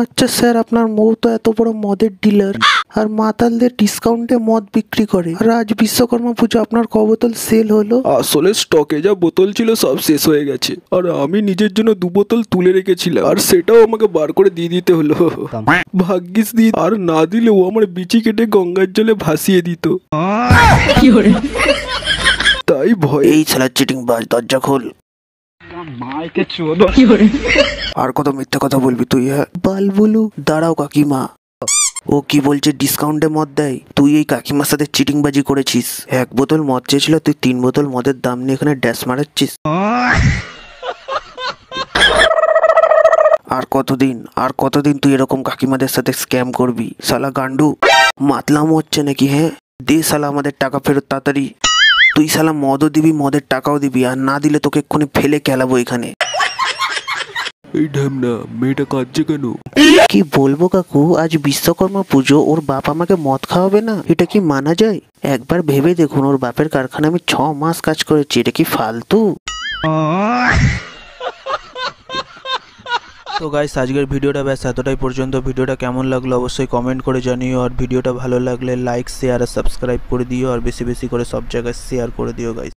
আচ্ছা স্যার আপনার মৌ তো এত বড় মদের ডিলার আর মাতালদের ডিসকাউন্টে মদ বিক্রি করে আর আজ বিশ্বকর্মা পুজো আপনার কবতল সেল হলো আসলে স্টকে যা বোতল ছিল সব শেষ হয়ে গেছে আর আমি নিজের জন্য দু বোতল তুলে রেখেছিলাম আর সেটাও আমাকে বার করে দিয়ে দিতে হলো ভাগ্যিস দিদি আর না দিলে ও আমার বিচি কেটে গঙ্গার জলে ভাসিয়ে দিত তাই ভয় এই সালা চিটিং বাজ দরজা খোল মাইকে চোদ আর কত মিথ্যা কথা বলবি তুই হ্যাঁ বাল বলু দাঁড়াও কাকিমা ও কি বলছে ডিসকাউন্টে মদ দেয় তুই এই কাকিমার সাথে চিটিংবাজি করেছিস এক বোতল মদ চেয়েছিল তুই তিন বোতল মদের দাম নিয়ে এখানে ড্যাশ মারাচ্ছিস আর কতদিন আর কতদিন তুই এরকম কাকিমাদের সাথে স্ক্যাম করবি সালা গান্ডু মাতলাম হচ্ছে নাকি হ্যাঁ দে সালা আমাদের টাকা ফেরত তাড়াতাড়ি তুই শালা মদও দিবি মদের টাকাও দিবি আর না দিলে তোকে এক্ষুনি ফেলে খেলাবো এখানে এই ঢ্যামনা মেয়েটা কাঁদছে কেন কি বলবো কাকু আজ বিশ্বকর্মা পুজো ওর বাপ আমাকে মদ খাওয়াবে না এটা কি মানা যায় একবার ভেবে দেখুন ওর বাপের কারখানা আমি ছ মাস কাজ করেছি এটা কি ফালতু তো গাইস আজকের ভিডিওটা ব্যাস এতটাই পর্যন্ত ভিডিওটা কেমন লাগলো অবশ্যই কমেন্ট করে জানিও আর ভিডিওটা ভালো লাগলে লাইক শেয়ার আর সাবস্ক্রাইব করে দিও আর বেশি বেশি করে সব জায়গায় শেয়ার করে দিও গাইস